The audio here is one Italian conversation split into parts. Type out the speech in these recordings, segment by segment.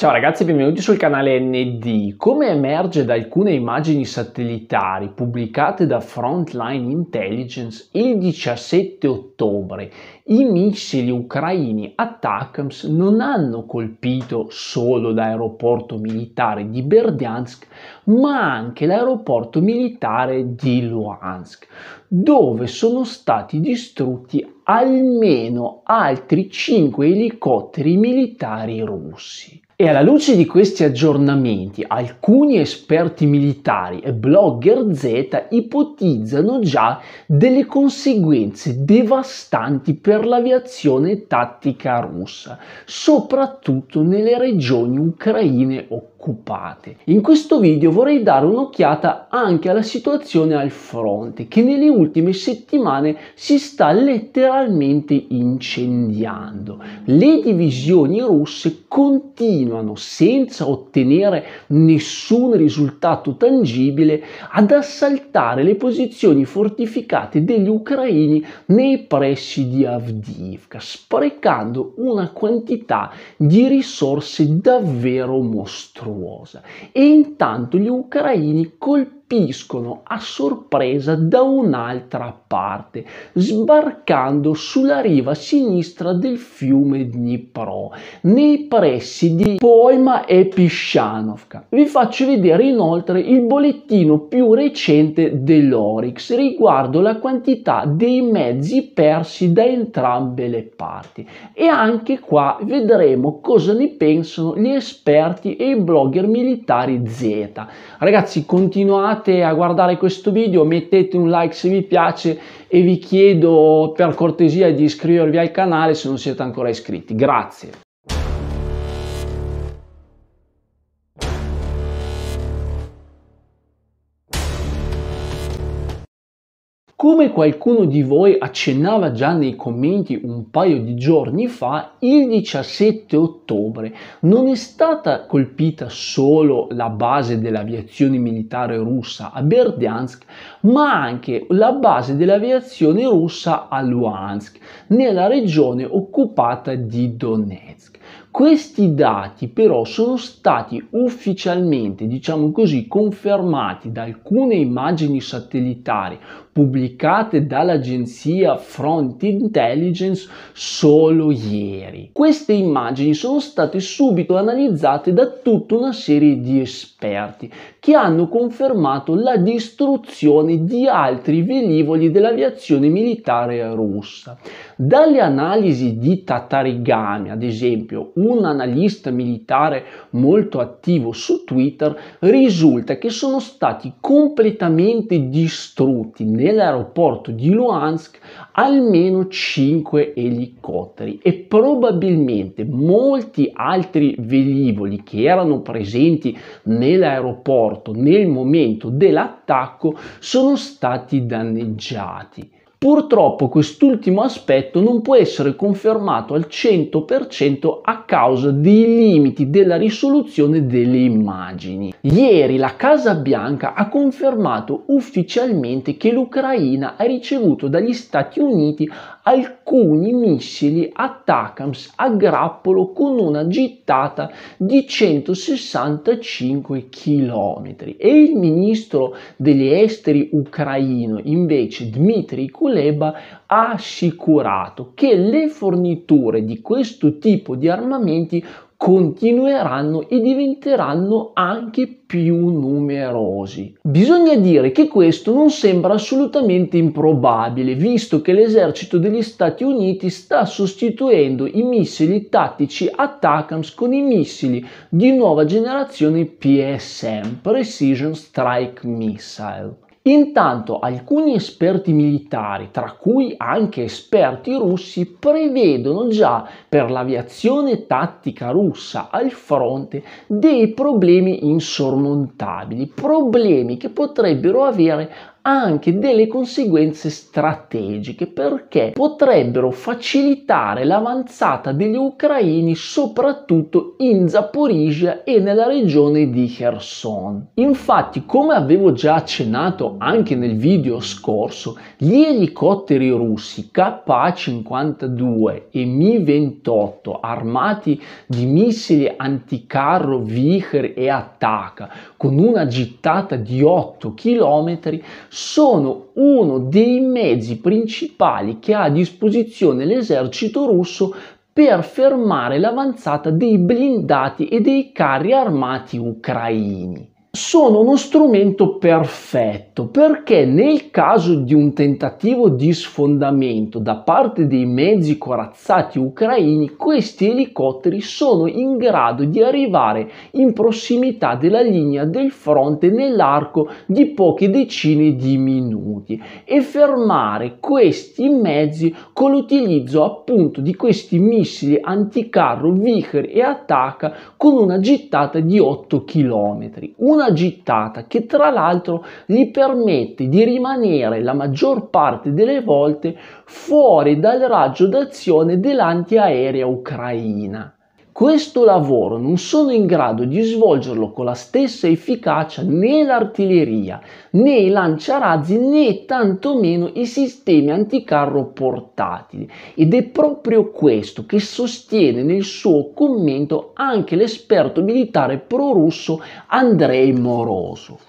Ciao ragazzi, benvenuti sul canale ND. Come emerge da alcune immagini satellitari pubblicate da Frontline Intelligence il 17 ottobre, i missili ucraini Attackams non hanno colpito solo l'aeroporto militare di Berdyansk, ma anche l'aeroporto militare di Luhansk, dove sono stati distrutti almeno altri 5 elicotteri militari russi. E alla luce di questi aggiornamenti, alcuni esperti militari e blogger Z ipotizzano già delle conseguenze devastanti per l'aviazione tattica russa, soprattutto nelle regioni ucraine o occupate. In questo video vorrei dare un'occhiata anche alla situazione al fronte che nelle ultime settimane si sta letteralmente incendiando. Le divisioni russe continuano senza ottenere nessun risultato tangibile ad assaltare le posizioni fortificate degli ucraini nei pressi di Avdivka, sprecando una quantità di risorse davvero mostruose mostruosa e intanto gli ucraini colpiscono colpiscono a sorpresa da un'altra parte, sbarcando sulla riva sinistra del fiume Dnipro, nei pressi di Poima e Piscianovka. Vi faccio vedere inoltre il bollettino più recente dell'Orix riguardo la quantità dei mezzi persi da entrambe le parti e anche qua vedremo cosa ne pensano gli esperti e i blogger militari Z. Ragazzi continuate continuate a guardare questo video, mettete un like se vi piace e vi chiedo per cortesia di iscrivervi al canale se non siete ancora iscritti. Grazie. Come qualcuno di voi accennava già nei commenti un paio di giorni fa, il 17 ottobre non è stata colpita solo la base dell'aviazione militare russa a Berdyansk, ma anche la base dell'aviazione russa a Luhansk, nella regione occupata di Donetsk. Questi dati però sono stati ufficialmente, diciamo così, confermati da alcune immagini satellitari pubblicate dall'agenzia Front Intelligence solo ieri. Queste immagini sono state subito analizzate da tutta una serie di esperti che hanno confermato la distruzione di altri velivoli dell'aviazione militare russa. Dalle analisi di Tatarigami, ad esempio, un analista militare molto attivo su Twitter, risulta che sono stati completamente distrutti nell'aeroporto di Luhansk almeno 5 elicotteri e probabilmente molti altri velivoli che erano presenti nell'aeroporto nel momento dell'attacco sono stati danneggiati. Purtroppo quest'ultimo aspetto non può essere confermato al 100% a causa dei limiti della risoluzione delle immagini. Ieri la Casa Bianca ha confermato ufficialmente che l'Ucraina ha ricevuto dagli Stati Uniti alcuni missili Atakams a grappolo con una gittata di 165 km e il ministro degli esteri ucraino invece Dmitry Kulesov Kuleba ha assicurato che le forniture di questo tipo di armamenti continueranno e diventeranno anche più numerosi. Bisogna dire che questo non sembra assolutamente improbabile, visto che l'esercito degli Stati Uniti sta sostituendo i missili tattici Attackams con i missili di nuova generazione PSM, Precision Strike Missile. Intanto alcuni esperti militari, tra cui anche esperti russi, prevedono già per l'aviazione tattica russa al fronte dei problemi insormontabili, problemi che potrebbero avere ha anche delle conseguenze strategiche perché potrebbero facilitare l'avanzata degli ucraini soprattutto in Zaporizia e nella regione di Kherson. Infatti, come avevo già accennato anche nel video scorso, gli elicotteri russi K-52 e Mi-28 armati di missili anticarro Vicher e Attaka con una gittata di 8 km sono uno dei mezzi principali che ha a disposizione l'esercito russo per fermare l'avanzata dei blindati e dei carri armati ucraini sono uno strumento perfetto perché nel caso di un tentativo di sfondamento da parte dei mezzi corazzati ucraini, questi elicotteri sono in grado di arrivare in prossimità della linea del fronte nell'arco di poche decine di minuti e fermare questi mezzi con l'utilizzo appunto di questi missili anticarro Vicher e Attacca con una gittata di 8 km. Una una gittata che tra l'altro gli permette di rimanere la maggior parte delle volte fuori dal raggio d'azione dell'antiaerea ucraina questo lavoro non sono in grado di svolgerlo con la stessa efficacia né l'artiglieria, né i lanciarazzi, né tantomeno i sistemi anticarro portatili. Ed è proprio questo che sostiene nel suo commento anche l'esperto militare prorusso Andrei Morosov.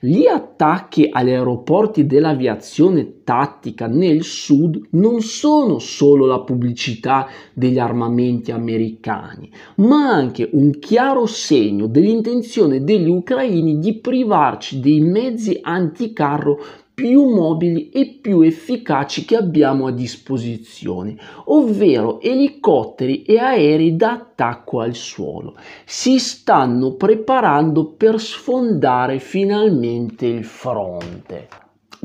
Gli attacchi agli aeroporti dell'aviazione tattica nel sud non sono solo la pubblicità degli armamenti americani, ma anche un chiaro segno dell'intenzione degli ucraini di privarci dei mezzi anticarro più mobili e più efficaci che abbiamo a disposizione, ovvero elicotteri e aerei d'attacco al suolo. Si stanno preparando per sfondare finalmente il fronte.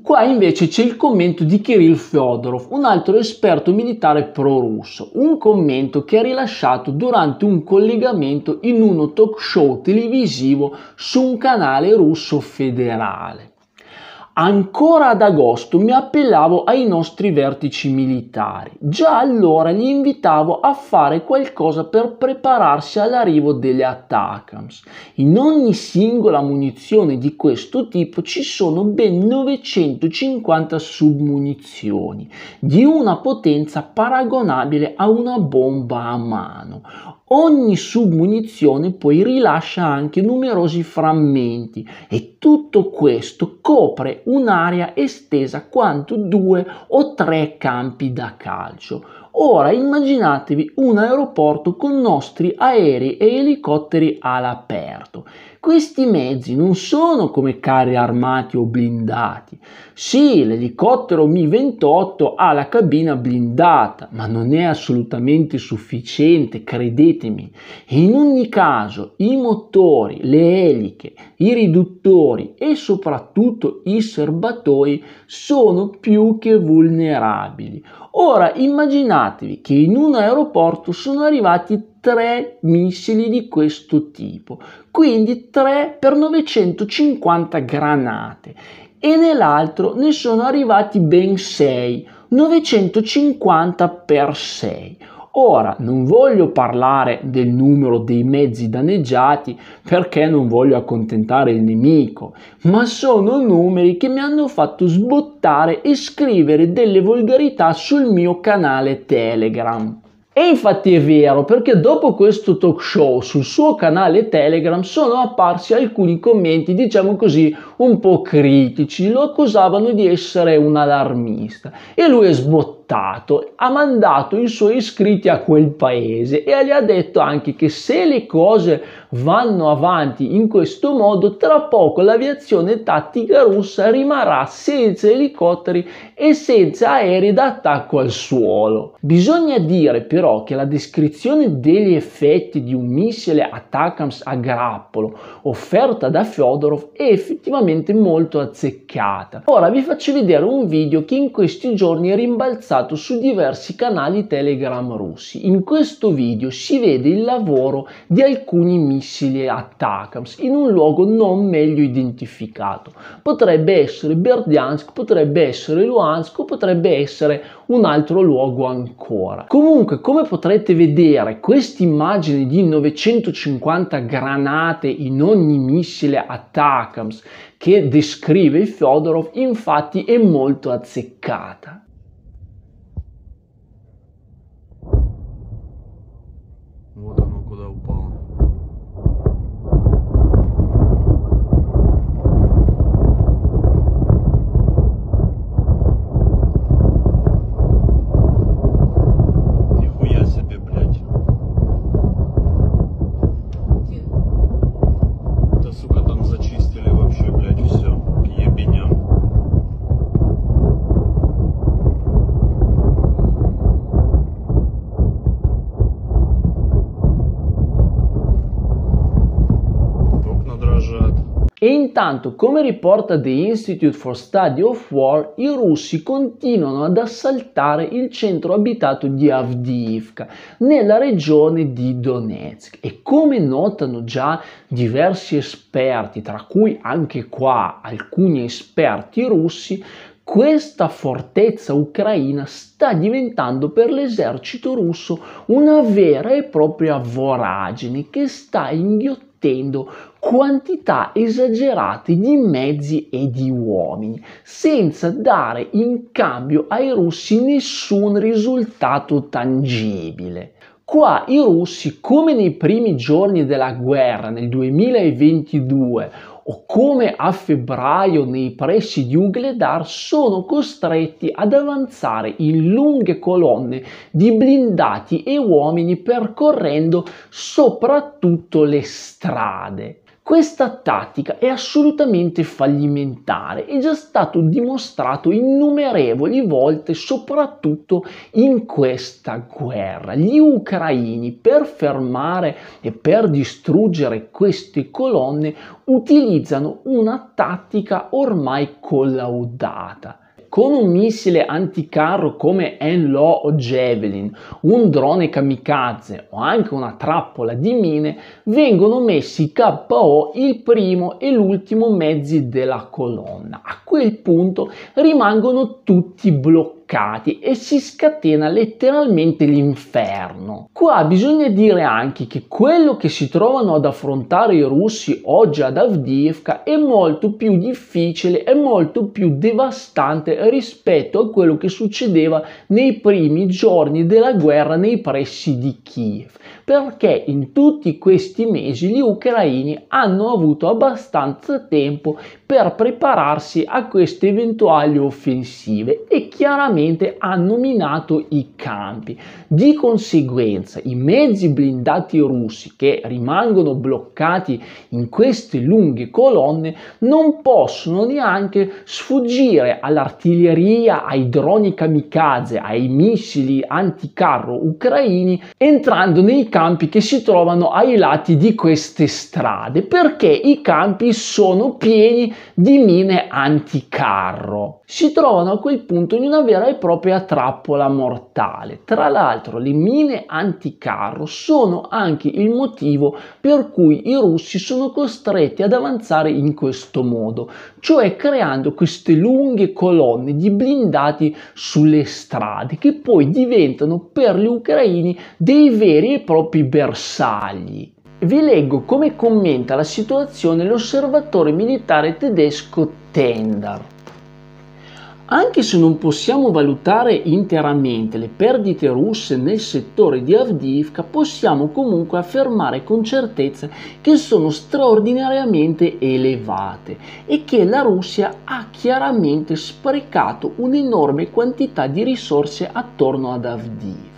Qua invece c'è il commento di Kirill Fyodorov, un altro esperto militare prorusso, un commento che ha rilasciato durante un collegamento in uno talk show televisivo su un canale russo federale. Ancora ad agosto mi appellavo ai nostri vertici militari. Già allora li invitavo a fare qualcosa per prepararsi all'arrivo delle Atacams. In ogni singola munizione di questo tipo ci sono ben 950 submunizioni, di una potenza paragonabile a una bomba a mano. Ogni submunizione poi rilascia anche numerosi frammenti e tutto questo copre un'area estesa quanto due o tre campi da calcio. Ora immaginatevi un aeroporto con nostri aerei e elicotteri all'aperto. Questi mezzi non sono come carri armati o blindati. Sì, l'elicottero Mi-28 ha la cabina blindata, ma non è assolutamente sufficiente, credetemi. In ogni caso, i motori, le eliche, i riduttori e soprattutto i serbatoi sono più che vulnerabili. Ora immaginatevi che in un aeroporto sono arrivati tre missili di questo tipo, quindi 3 per 950 granate e nell'altro ne sono arrivati ben 6, 950 per 6. Ora non voglio parlare del numero dei mezzi danneggiati perché non voglio accontentare il nemico, ma sono numeri che mi hanno fatto sbottare e scrivere delle volgarità sul mio canale Telegram. E infatti è vero, perché dopo questo talk show sul suo canale Telegram sono apparsi alcuni commenti, diciamo così, un po' critici, lo accusavano di essere un allarmista e lui è sbottato adottato, ha mandato i suoi iscritti a quel paese e gli ha detto anche che se le cose vanno avanti in questo modo, tra poco l'aviazione tattica russa rimarrà senza elicotteri e senza aerei d'attacco al suolo. Bisogna dire però che la descrizione degli effetti di un missile attackams a grappolo offerta da Fyodorov è effettivamente molto azzeccata. Ora vi faccio vedere un video che in questi giorni è rimbalzato pubblicato su diversi canali Telegram russi. In questo video si vede il lavoro di alcuni missili Atacams in un luogo non meglio identificato. Potrebbe essere Berdyansk, potrebbe essere Luhansk, potrebbe essere un altro luogo ancora. Comunque, come potrete vedere, questa immagine di 950 granate in ogni missile Atacams che descrive Fyodorov infatti è molto azzeccata. Intanto, come riporta The Institute for Study of War, i russi continuano ad assaltare il centro abitato di Avdiivka, nella regione di Donetsk. E come notano già diversi esperti, tra cui anche qua alcuni esperti russi, questa fortezza ucraina sta diventando per l'esercito russo una vera e propria voragine che sta inghiottando immettendo quantità esagerate di mezzi e di uomini, senza dare in cambio ai russi nessun risultato tangibile. Qua i russi, come nei primi giorni della guerra nel 2022, o come a febbraio nei pressi di Ugledar sono costretti ad avanzare in lunghe colonne di blindati e uomini percorrendo soprattutto le strade. Questa tattica è assolutamente fallimentare, è già stato dimostrato innumerevoli volte, soprattutto in questa guerra. Gli ucraini per fermare e per distruggere queste colonne utilizzano una tattica ormai collaudata con un missile anticarro come Enlo o Javelin, un drone kamikaze o anche una trappola di mine, vengono messi KO il primo e l'ultimo mezzi della colonna. A quel punto rimangono tutti bloccati toccati e si scatena letteralmente l'inferno. Qua bisogna dire anche che quello che si trovano ad affrontare i russi oggi ad Avdivka è molto più difficile e molto più devastante rispetto a quello che succedeva nei primi giorni della guerra nei pressi di Kiev perché in tutti questi mesi gli ucraini hanno avuto abbastanza tempo per prepararsi a queste eventuali offensive e chiaramente hanno minato i campi. Di conseguenza i mezzi blindati russi che rimangono bloccati in queste lunghe colonne non possono neanche sfuggire all'artiglieria, ai droni kamikaze, ai missili anticarro ucraini entrando nei campi campi che si trovano ai lati di queste strade perché i campi sono pieni di mine anticarro. Si trovano a quel punto in una vera e propria trappola mortale. Tra l'altro le mine anticarro sono anche il motivo per cui i russi sono costretti ad avanzare in questo modo, cioè creando queste lunghe colonne di blindati sulle strade che poi diventano per gli ucraini dei veri e propri troppi bersagli. Vi leggo come commenta la situazione l'osservatore militare tedesco Tender. Anche se non possiamo valutare interamente le perdite russe nel settore di Avdivka, possiamo comunque affermare con certezza che sono straordinariamente elevate e che la Russia ha chiaramente sprecato un'enorme quantità di risorse attorno ad Avdivka.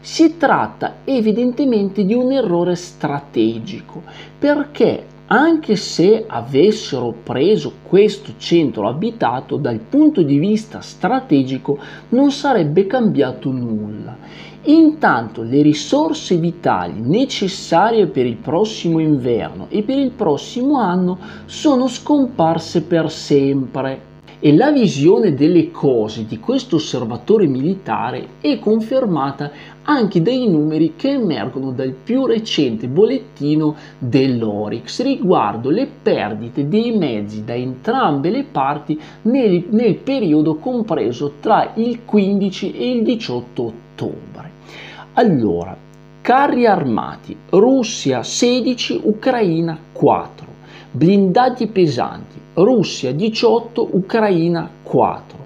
Si tratta evidentemente di un errore strategico perché anche se avessero preso questo centro abitato dal punto di vista strategico non sarebbe cambiato nulla. Intanto le risorse vitali necessarie per il prossimo inverno e per il prossimo anno sono scomparse per sempre e la visione delle cose di questo osservatore militare è confermata anche dai numeri che emergono dal più recente bollettino dell'Orix riguardo le perdite dei mezzi da entrambe le parti nel, nel periodo compreso tra il 15 e il 18 ottobre. Allora, carri armati, Russia 16, Ucraina 4 blindati pesanti, Russia 18, Ucraina 4,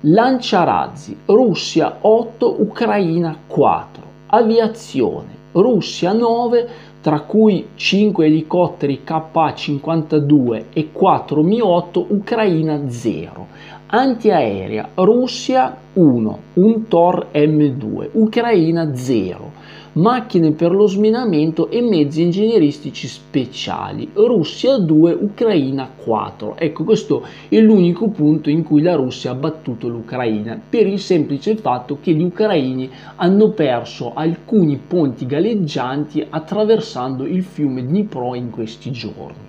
lanciarazzi, Russia 8, Ucraina 4, aviazione, Russia 9, tra cui 5 elicotteri ka 52 e 4 Mi-8, Ucraina 0. Antiaerea, Russia 1, un Tor M2, Ucraina 0 macchine per lo sminamento e mezzi ingegneristici speciali. Russia 2, Ucraina 4. Ecco, questo è l'unico punto in cui la Russia ha battuto l'Ucraina, per il semplice fatto che gli ucraini hanno perso alcuni ponti galleggianti attraversando il fiume Dnipro in questi giorni.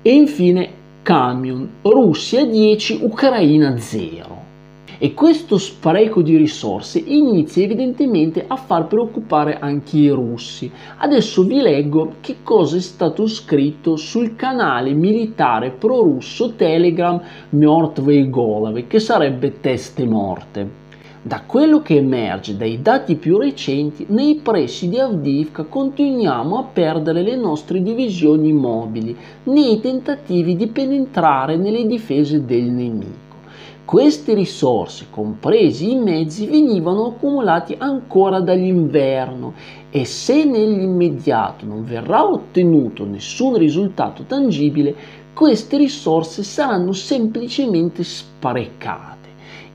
E infine Camion, Russia 10, Ucraina 0 e questo spreco di risorse inizia evidentemente a far preoccupare anche i russi. Adesso vi leggo che cosa è stato scritto sul canale militare prorusso Telegram Myortvei Golave, che sarebbe teste morte. Da quello che emerge dai dati più recenti, nei pressi di Avdivka continuiamo a perdere le nostre divisioni mobili nei tentativi di penetrare nelle difese del nemico. Queste risorse, compresi i mezzi, venivano accumulati ancora dall'inverno e se nell'immediato non verrà ottenuto nessun risultato tangibile, queste risorse saranno semplicemente sprecate.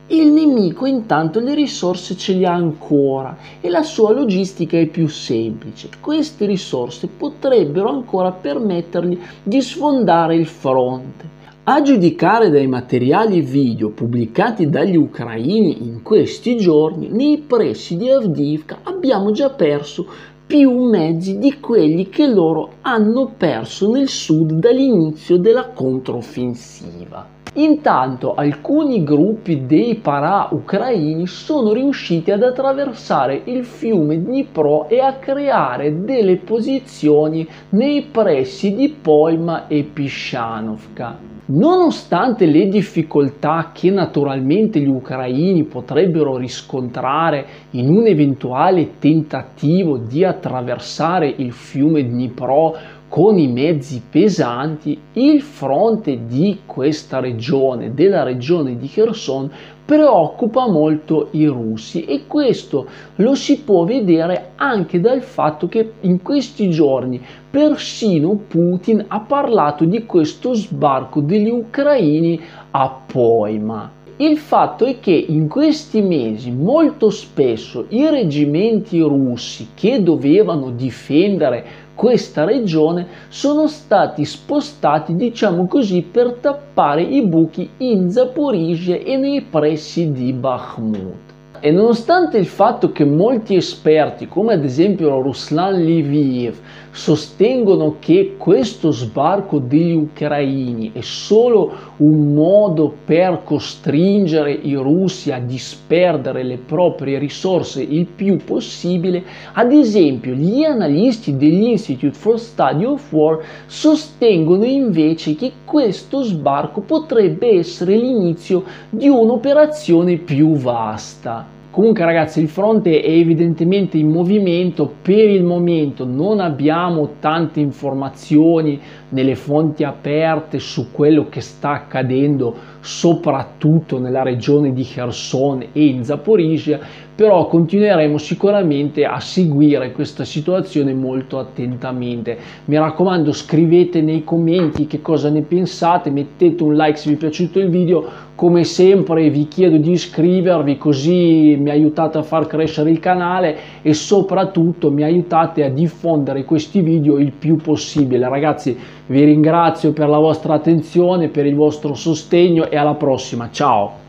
Il nemico intanto le risorse ce le ha ancora e la sua logistica è più semplice. Queste risorse potrebbero ancora permettergli di sfondare il fronte a giudicare dai materiali video pubblicati dagli ucraini in questi giorni, nei pressi di Avdivka abbiamo già perso più mezzi di quelli che loro hanno perso nel sud dall'inizio della controffensiva. Intanto alcuni gruppi dei para-ucraini sono riusciti ad attraversare il fiume Dnipro e a creare delle posizioni nei pressi di Polma e Piscianovka. Nonostante le difficoltà che naturalmente gli ucraini potrebbero riscontrare in un eventuale tentativo di attraversare il fiume Dnipro con i mezzi pesanti il fronte di questa regione, della regione di Kherson, preoccupa molto i russi e questo lo si può vedere anche dal fatto che in questi giorni persino Putin ha parlato di questo sbarco degli ucraini a Poima. Il fatto è che in questi mesi molto spesso i reggimenti russi che dovevano difendere questa regione sono stati spostati, diciamo così, per tappare i buchi in Zaporizhia e nei pressi di Bakhmut. E nonostante il fatto che molti esperti, come ad esempio Ruslan Liviev, sostengono che questo sbarco degli ucraini è solo un modo per costringere i russi a disperdere le proprie risorse il più possibile, ad esempio gli analisti dell'Institute for Study of War sostengono invece che questo sbarco potrebbe essere l'inizio di un'operazione più vasta. Comunque ragazzi il fronte è evidentemente in movimento, per il momento non abbiamo tante informazioni nelle fonti aperte su quello che sta accadendo soprattutto nella regione di Kherson e in Zaporizhia, però continueremo sicuramente a seguire questa situazione molto attentamente. Mi raccomando scrivete nei commenti che cosa ne pensate, mettete un like se vi è piaciuto il video, come sempre vi chiedo di iscrivervi così mi aiutate a far crescere il canale e soprattutto mi aiutate a diffondere questi video il più possibile. Ragazzi vi ringrazio per la vostra attenzione, per il vostro sostegno e alla prossima. Ciao!